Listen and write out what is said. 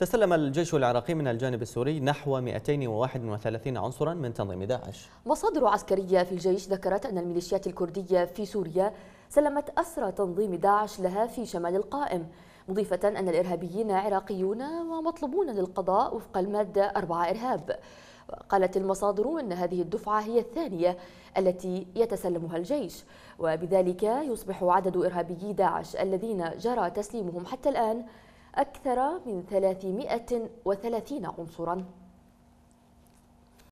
تسلم الجيش العراقي من الجانب السوري نحو 231 عنصرا من تنظيم داعش مصادر عسكرية في الجيش ذكرت أن الميليشيات الكردية في سوريا سلمت أسرى تنظيم داعش لها في شمال القائم مضيفة أن الإرهابيين عراقيون ومطلوبون للقضاء وفق المادة 4 إرهاب قالت المصادر أن هذه الدفعة هي الثانية التي يتسلمها الجيش وبذلك يصبح عدد إرهابيي داعش الذين جرى تسليمهم حتى الآن أكثر من 330 عنصراً